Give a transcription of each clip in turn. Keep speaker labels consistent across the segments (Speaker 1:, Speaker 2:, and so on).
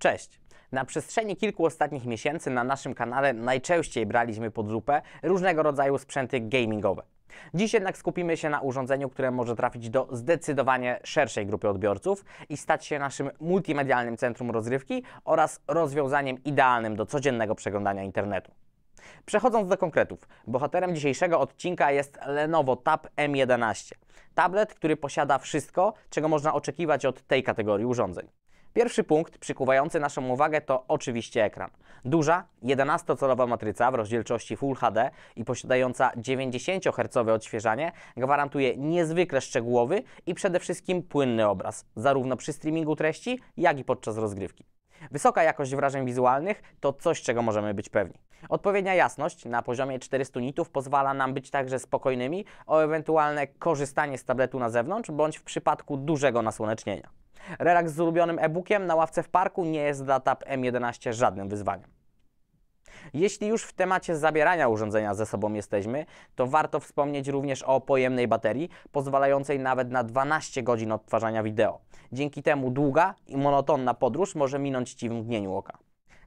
Speaker 1: Cześć! Na przestrzeni kilku ostatnich miesięcy na naszym kanale najczęściej braliśmy pod lupę różnego rodzaju sprzęty gamingowe. Dziś jednak skupimy się na urządzeniu, które może trafić do zdecydowanie szerszej grupy odbiorców i stać się naszym multimedialnym centrum rozrywki oraz rozwiązaniem idealnym do codziennego przeglądania internetu. Przechodząc do konkretów, bohaterem dzisiejszego odcinka jest Lenovo Tab M11. Tablet, który posiada wszystko, czego można oczekiwać od tej kategorii urządzeń. Pierwszy punkt przykuwający naszą uwagę to oczywiście ekran. Duża, 11-calowa matryca w rozdzielczości Full HD i posiadająca 90-hercowe odświeżanie gwarantuje niezwykle szczegółowy i przede wszystkim płynny obraz, zarówno przy streamingu treści, jak i podczas rozgrywki. Wysoka jakość wrażeń wizualnych to coś, czego możemy być pewni. Odpowiednia jasność na poziomie 400 nitów pozwala nam być także spokojnymi o ewentualne korzystanie z tabletu na zewnątrz bądź w przypadku dużego nasłonecznienia. Relaks z ulubionym e-bookiem na ławce w parku nie jest dla TAP M11 żadnym wyzwaniem. Jeśli już w temacie zabierania urządzenia ze sobą jesteśmy, to warto wspomnieć również o pojemnej baterii, pozwalającej nawet na 12 godzin odtwarzania wideo. Dzięki temu długa i monotonna podróż może minąć Ci w mgnieniu oka.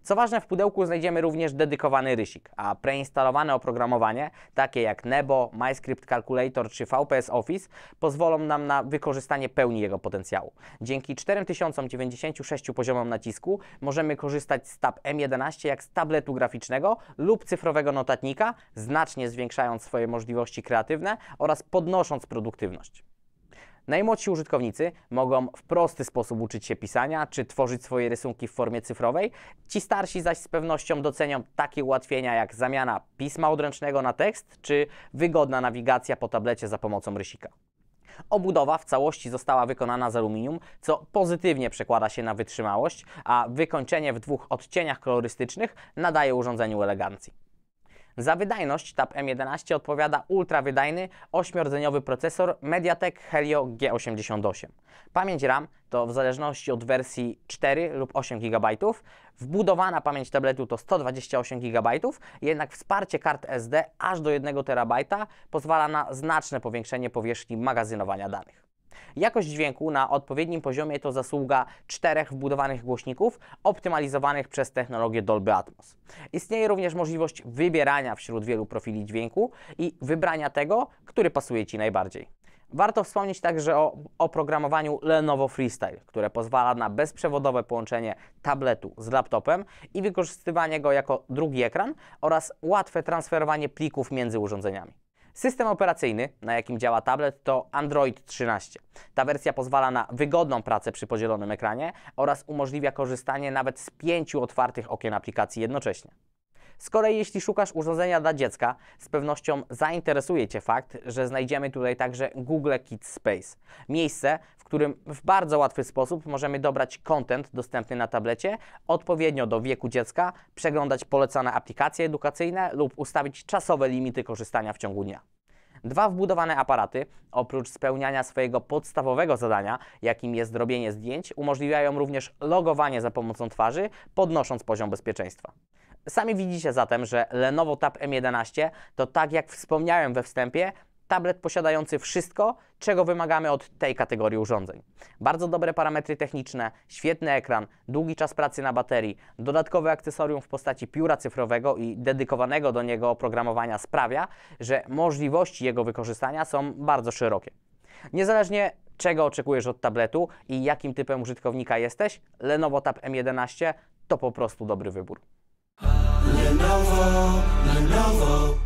Speaker 1: Co ważne, w pudełku znajdziemy również dedykowany rysik, a preinstalowane oprogramowanie, takie jak Nebo, MyScript Calculator czy VPS Office, pozwolą nam na wykorzystanie pełni jego potencjału. Dzięki 4096 poziomom nacisku możemy korzystać z tab M11 jak z tabletu graficznego lub cyfrowego notatnika, znacznie zwiększając swoje możliwości kreatywne oraz podnosząc produktywność. Najmłodsi użytkownicy mogą w prosty sposób uczyć się pisania czy tworzyć swoje rysunki w formie cyfrowej. Ci starsi zaś z pewnością docenią takie ułatwienia jak zamiana pisma odręcznego na tekst czy wygodna nawigacja po tablecie za pomocą rysika. Obudowa w całości została wykonana z aluminium, co pozytywnie przekłada się na wytrzymałość, a wykończenie w dwóch odcieniach kolorystycznych nadaje urządzeniu elegancji. Za wydajność TAP M11 odpowiada ultrawydajny ośmiordzeniowy procesor MediaTek Helio G88. Pamięć RAM to w zależności od wersji 4 lub 8 GB. Wbudowana pamięć tabletu to 128 GB, jednak wsparcie kart SD aż do 1 TB pozwala na znaczne powiększenie powierzchni magazynowania danych. Jakość dźwięku na odpowiednim poziomie to zasługa czterech wbudowanych głośników optymalizowanych przez technologię Dolby Atmos. Istnieje również możliwość wybierania wśród wielu profili dźwięku i wybrania tego, który pasuje Ci najbardziej. Warto wspomnieć także o oprogramowaniu Lenovo Freestyle, które pozwala na bezprzewodowe połączenie tabletu z laptopem i wykorzystywanie go jako drugi ekran oraz łatwe transferowanie plików między urządzeniami. System operacyjny, na jakim działa tablet, to Android 13. Ta wersja pozwala na wygodną pracę przy podzielonym ekranie oraz umożliwia korzystanie nawet z pięciu otwartych okien aplikacji jednocześnie. Z kolei jeśli szukasz urządzenia dla dziecka, z pewnością zainteresuje Cię fakt, że znajdziemy tutaj także Google Kids Space. Miejsce, w którym w bardzo łatwy sposób możemy dobrać kontent dostępny na tablecie, odpowiednio do wieku dziecka, przeglądać polecane aplikacje edukacyjne lub ustawić czasowe limity korzystania w ciągu dnia. Dwa wbudowane aparaty, oprócz spełniania swojego podstawowego zadania, jakim jest robienie zdjęć, umożliwiają również logowanie za pomocą twarzy, podnosząc poziom bezpieczeństwa. Sami widzicie zatem, że Lenovo Tab M11 to tak jak wspomniałem we wstępie, tablet posiadający wszystko, czego wymagamy od tej kategorii urządzeń. Bardzo dobre parametry techniczne, świetny ekran, długi czas pracy na baterii, dodatkowe akcesorium w postaci pióra cyfrowego i dedykowanego do niego oprogramowania sprawia, że możliwości jego wykorzystania są bardzo szerokie. Niezależnie czego oczekujesz od tabletu i jakim typem użytkownika jesteś, Lenovo Tab M11 to po prostu dobry wybór. Lenovo, Lenovo.